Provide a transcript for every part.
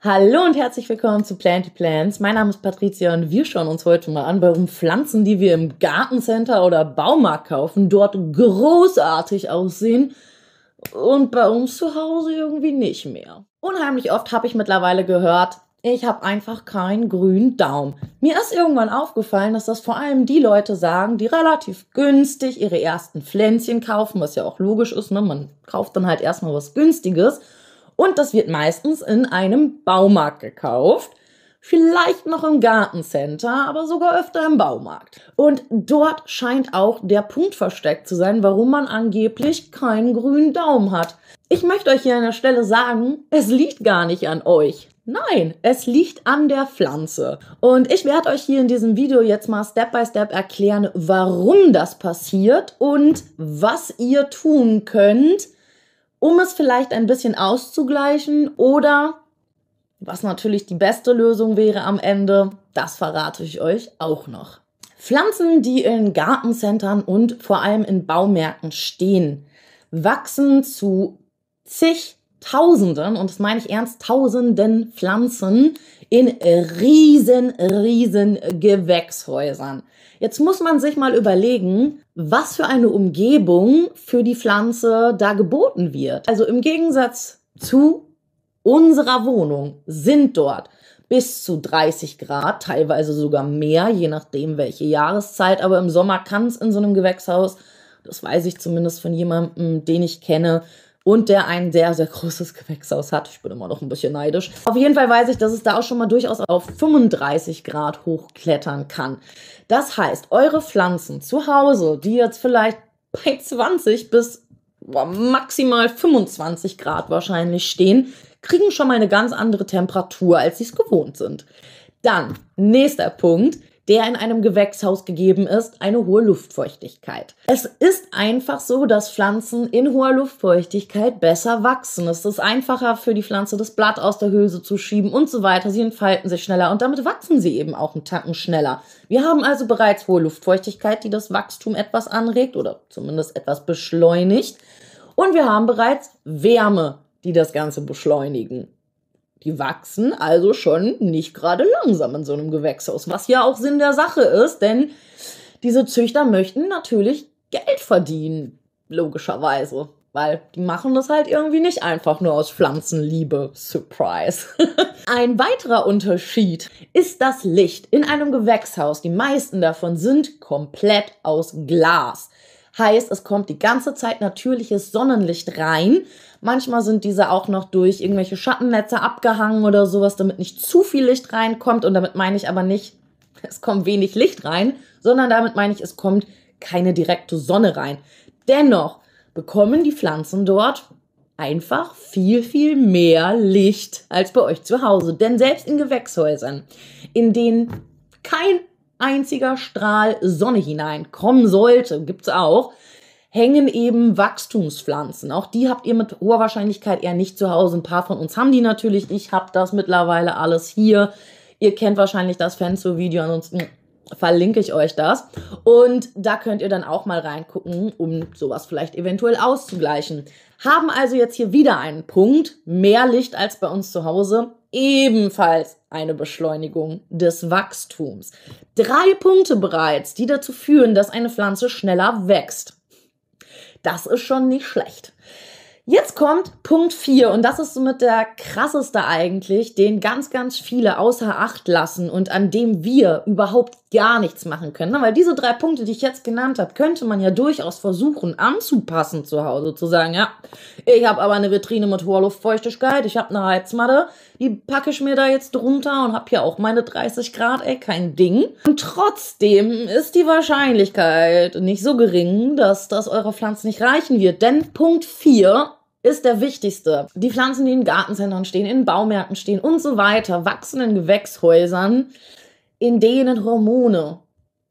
Hallo und herzlich willkommen zu Planty Plants. Mein Name ist Patricia und wir schauen uns heute mal an, warum Pflanzen, die wir im Gartencenter oder Baumarkt kaufen, dort großartig aussehen und bei uns zu Hause irgendwie nicht mehr. Unheimlich oft habe ich mittlerweile gehört, ich habe einfach keinen grünen Daumen. Mir ist irgendwann aufgefallen, dass das vor allem die Leute sagen, die relativ günstig ihre ersten Pflänzchen kaufen, was ja auch logisch ist, ne? man kauft dann halt erstmal was Günstiges und das wird meistens in einem Baumarkt gekauft. Vielleicht noch im Gartencenter, aber sogar öfter im Baumarkt. Und dort scheint auch der Punkt versteckt zu sein, warum man angeblich keinen grünen Daumen hat. Ich möchte euch hier an der Stelle sagen, es liegt gar nicht an euch. Nein, es liegt an der Pflanze. Und ich werde euch hier in diesem Video jetzt mal Step by Step erklären, warum das passiert und was ihr tun könnt, um es vielleicht ein bisschen auszugleichen oder was natürlich die beste Lösung wäre am Ende, das verrate ich euch auch noch. Pflanzen, die in Gartencentern und vor allem in Baumärkten stehen, wachsen zu zig Tausenden, und das meine ich ernst, Tausenden Pflanzen in riesen, riesen Gewächshäusern. Jetzt muss man sich mal überlegen, was für eine Umgebung für die Pflanze da geboten wird. Also im Gegensatz zu unserer Wohnung sind dort bis zu 30 Grad, teilweise sogar mehr, je nachdem welche Jahreszeit. Aber im Sommer kann es in so einem Gewächshaus, das weiß ich zumindest von jemandem, den ich kenne, und der ein sehr, sehr großes Gewächshaus hat. Ich bin immer noch ein bisschen neidisch. Auf jeden Fall weiß ich, dass es da auch schon mal durchaus auf 35 Grad hochklettern kann. Das heißt, eure Pflanzen zu Hause, die jetzt vielleicht bei 20 bis boah, maximal 25 Grad wahrscheinlich stehen, kriegen schon mal eine ganz andere Temperatur, als sie es gewohnt sind. Dann, nächster Punkt der in einem Gewächshaus gegeben ist, eine hohe Luftfeuchtigkeit. Es ist einfach so, dass Pflanzen in hoher Luftfeuchtigkeit besser wachsen. Es ist einfacher für die Pflanze, das Blatt aus der Hülse zu schieben und so weiter. Sie entfalten sich schneller und damit wachsen sie eben auch einen Tacken schneller. Wir haben also bereits hohe Luftfeuchtigkeit, die das Wachstum etwas anregt oder zumindest etwas beschleunigt. Und wir haben bereits Wärme, die das Ganze beschleunigen die wachsen also schon nicht gerade langsam in so einem Gewächshaus, was ja auch Sinn der Sache ist, denn diese Züchter möchten natürlich Geld verdienen, logischerweise. Weil die machen das halt irgendwie nicht einfach nur aus Pflanzenliebe. Surprise. Ein weiterer Unterschied ist das Licht. In einem Gewächshaus, die meisten davon sind komplett aus Glas. Heißt, es kommt die ganze Zeit natürliches Sonnenlicht rein. Manchmal sind diese auch noch durch irgendwelche Schattennetze abgehangen oder sowas, damit nicht zu viel Licht reinkommt. Und damit meine ich aber nicht, es kommt wenig Licht rein, sondern damit meine ich, es kommt keine direkte Sonne rein. Dennoch bekommen die Pflanzen dort einfach viel, viel mehr Licht als bei euch zu Hause. Denn selbst in Gewächshäusern, in denen kein einziger Strahl Sonne hinein kommen sollte, gibt's auch, hängen eben Wachstumspflanzen. Auch die habt ihr mit hoher Wahrscheinlichkeit eher nicht zu Hause. Ein paar von uns haben die natürlich. Ich habe das mittlerweile alles hier. Ihr kennt wahrscheinlich das Fenster-Video, ansonsten verlinke ich euch das. Und da könnt ihr dann auch mal reingucken, um sowas vielleicht eventuell auszugleichen. Haben also jetzt hier wieder einen Punkt, mehr Licht als bei uns zu Hause ebenfalls eine Beschleunigung des Wachstums. Drei Punkte bereits, die dazu führen, dass eine Pflanze schneller wächst. Das ist schon nicht schlecht. Jetzt kommt Punkt 4 und das ist somit der krasseste eigentlich, den ganz, ganz viele außer Acht lassen und an dem wir überhaupt gar nichts machen können. Ne? Weil diese drei Punkte, die ich jetzt genannt habe, könnte man ja durchaus versuchen anzupassen zu Hause. Zu sagen, ja, ich habe aber eine Vitrine mit hoher Luftfeuchtigkeit, ich habe eine Heizmatte, die packe ich mir da jetzt drunter und habe hier auch meine 30 Grad, ey, kein Ding. Und trotzdem ist die Wahrscheinlichkeit nicht so gering, dass das eurer Pflanze nicht reichen wird. Denn Punkt 4 ist der wichtigste. Die Pflanzen, die in Gartenzentren stehen, in Baumärkten stehen und so weiter, wachsen in Gewächshäusern, in denen Hormone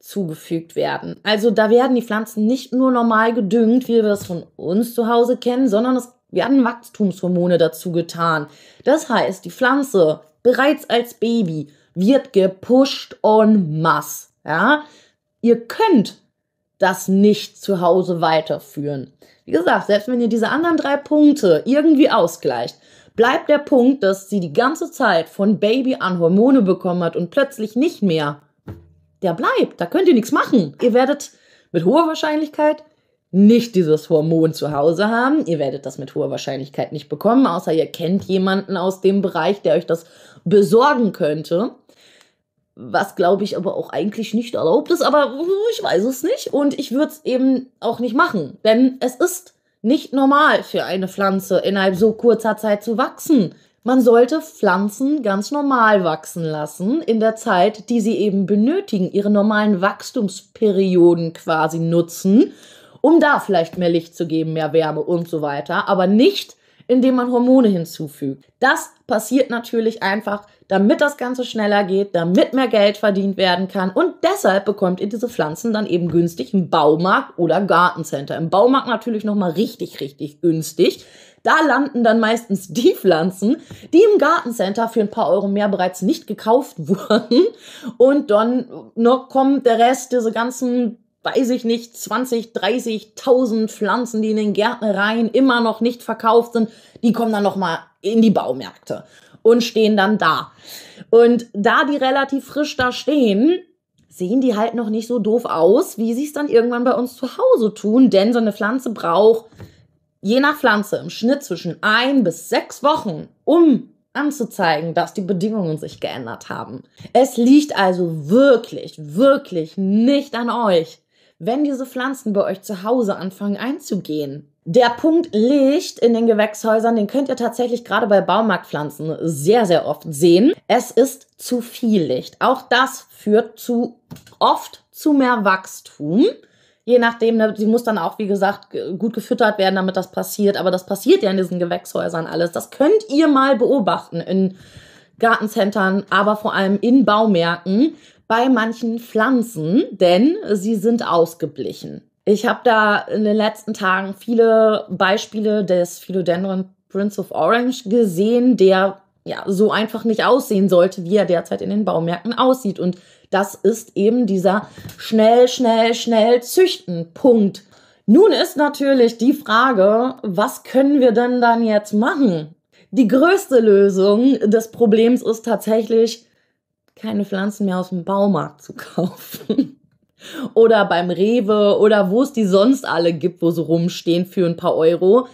zugefügt werden. Also da werden die Pflanzen nicht nur normal gedüngt, wie wir das von uns zu Hause kennen, sondern es werden Wachstumshormone dazu getan. Das heißt, die Pflanze bereits als Baby wird gepusht en masse. Ja? Ihr könnt das nicht zu Hause weiterführen. Wie gesagt, selbst wenn ihr diese anderen drei Punkte irgendwie ausgleicht, bleibt der Punkt, dass sie die ganze Zeit von Baby an Hormone bekommen hat und plötzlich nicht mehr. Der bleibt, da könnt ihr nichts machen. Ihr werdet mit hoher Wahrscheinlichkeit nicht dieses Hormon zu Hause haben. Ihr werdet das mit hoher Wahrscheinlichkeit nicht bekommen, außer ihr kennt jemanden aus dem Bereich, der euch das besorgen könnte. Was glaube ich aber auch eigentlich nicht erlaubt ist, aber ich weiß es nicht und ich würde es eben auch nicht machen, denn es ist nicht normal für eine Pflanze innerhalb so kurzer Zeit zu wachsen. Man sollte Pflanzen ganz normal wachsen lassen, in der Zeit, die sie eben benötigen, ihre normalen Wachstumsperioden quasi nutzen, um da vielleicht mehr Licht zu geben, mehr Wärme und so weiter, aber nicht indem man Hormone hinzufügt. Das passiert natürlich einfach, damit das Ganze schneller geht, damit mehr Geld verdient werden kann. Und deshalb bekommt ihr diese Pflanzen dann eben günstig im Baumarkt oder Gartencenter. Im Baumarkt natürlich nochmal richtig, richtig günstig. Da landen dann meistens die Pflanzen, die im Gartencenter für ein paar Euro mehr bereits nicht gekauft wurden. Und dann ne, kommt der Rest, diese ganzen weiß ich nicht, 20, 30.000 Pflanzen, die in den Gärtnereien immer noch nicht verkauft sind, die kommen dann nochmal in die Baumärkte und stehen dann da. Und da die relativ frisch da stehen, sehen die halt noch nicht so doof aus, wie sie es dann irgendwann bei uns zu Hause tun, denn so eine Pflanze braucht je nach Pflanze im Schnitt zwischen ein bis sechs Wochen, um anzuzeigen, dass die Bedingungen sich geändert haben. Es liegt also wirklich, wirklich nicht an euch, wenn diese Pflanzen bei euch zu Hause anfangen einzugehen. Der Punkt Licht in den Gewächshäusern, den könnt ihr tatsächlich gerade bei Baumarktpflanzen sehr, sehr oft sehen. Es ist zu viel Licht. Auch das führt zu oft zu mehr Wachstum. Je nachdem, ne, sie muss dann auch, wie gesagt, gut gefüttert werden, damit das passiert. Aber das passiert ja in diesen Gewächshäusern alles. Das könnt ihr mal beobachten in Gartencentern, aber vor allem in Baumärkten, bei manchen Pflanzen, denn sie sind ausgeblichen. Ich habe da in den letzten Tagen viele Beispiele des Philodendron Prince of Orange gesehen, der ja so einfach nicht aussehen sollte, wie er derzeit in den Baumärkten aussieht. Und das ist eben dieser schnell, schnell, schnell züchten Punkt. Nun ist natürlich die Frage, was können wir denn dann jetzt machen? Die größte Lösung des Problems ist tatsächlich, keine Pflanzen mehr aus dem Baumarkt zu kaufen. oder beim Rewe oder wo es die sonst alle gibt, wo sie rumstehen für ein paar Euro.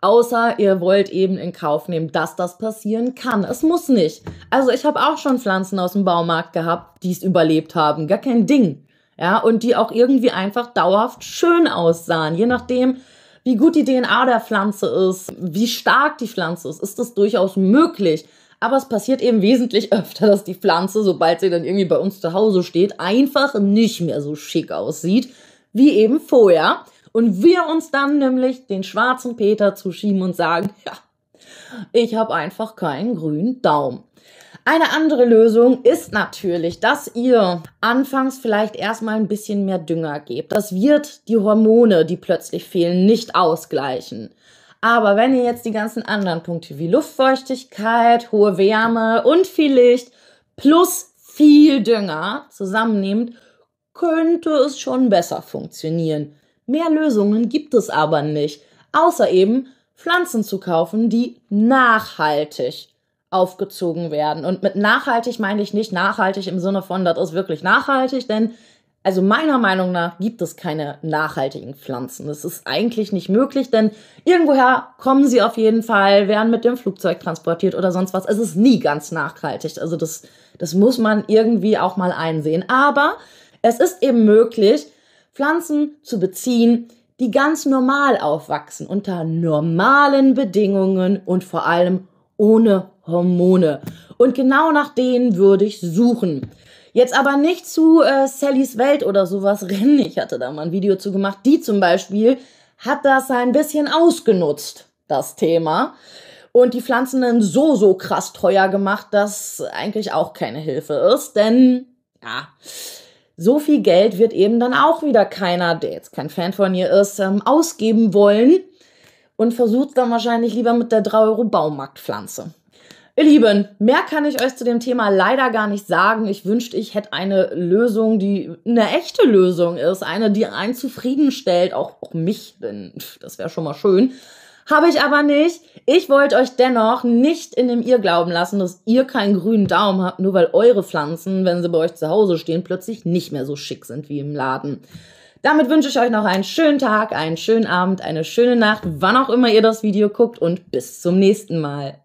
Außer ihr wollt eben in Kauf nehmen, dass das passieren kann. Es muss nicht. Also ich habe auch schon Pflanzen aus dem Baumarkt gehabt, die es überlebt haben. Gar kein Ding. Ja, und die auch irgendwie einfach dauerhaft schön aussahen. Je nachdem, wie gut die DNA der Pflanze ist, wie stark die Pflanze ist, ist das durchaus möglich, aber es passiert eben wesentlich öfter, dass die Pflanze, sobald sie dann irgendwie bei uns zu Hause steht, einfach nicht mehr so schick aussieht wie eben vorher. Und wir uns dann nämlich den schwarzen Peter zuschieben und sagen, ja, ich habe einfach keinen grünen Daumen. Eine andere Lösung ist natürlich, dass ihr anfangs vielleicht erstmal ein bisschen mehr Dünger gebt. Das wird die Hormone, die plötzlich fehlen, nicht ausgleichen. Aber wenn ihr jetzt die ganzen anderen Punkte wie Luftfeuchtigkeit, hohe Wärme und viel Licht plus viel Dünger zusammennehmt, könnte es schon besser funktionieren. Mehr Lösungen gibt es aber nicht, außer eben Pflanzen zu kaufen, die nachhaltig aufgezogen werden. Und mit nachhaltig meine ich nicht nachhaltig im Sinne von, das ist wirklich nachhaltig, denn also meiner Meinung nach gibt es keine nachhaltigen Pflanzen. Das ist eigentlich nicht möglich, denn irgendwoher kommen sie auf jeden Fall, werden mit dem Flugzeug transportiert oder sonst was. Es ist nie ganz nachhaltig. Also das, das muss man irgendwie auch mal einsehen. Aber es ist eben möglich, Pflanzen zu beziehen, die ganz normal aufwachsen, unter normalen Bedingungen und vor allem ohne Hormone. Und genau nach denen würde ich suchen. Jetzt aber nicht zu äh, Sallys Welt oder sowas rennen. Ich hatte da mal ein Video zu gemacht. Die zum Beispiel hat das ein bisschen ausgenutzt, das Thema. Und die Pflanzen dann so, so krass teuer gemacht, dass eigentlich auch keine Hilfe ist. Denn, ja, so viel Geld wird eben dann auch wieder keiner, der jetzt kein Fan von ihr ist, ähm, ausgeben wollen. Und versucht dann wahrscheinlich lieber mit der 3-Euro-Baumarktpflanze. Ihr Lieben, mehr kann ich euch zu dem Thema leider gar nicht sagen. Ich wünschte, ich hätte eine Lösung, die eine echte Lösung ist, eine, die einen zufriedenstellt, auch, auch mich, denn das wäre schon mal schön. Habe ich aber nicht. Ich wollte euch dennoch nicht in dem Ihr glauben lassen, dass ihr keinen grünen Daumen habt, nur weil eure Pflanzen, wenn sie bei euch zu Hause stehen, plötzlich nicht mehr so schick sind wie im Laden. Damit wünsche ich euch noch einen schönen Tag, einen schönen Abend, eine schöne Nacht, wann auch immer ihr das Video guckt und bis zum nächsten Mal.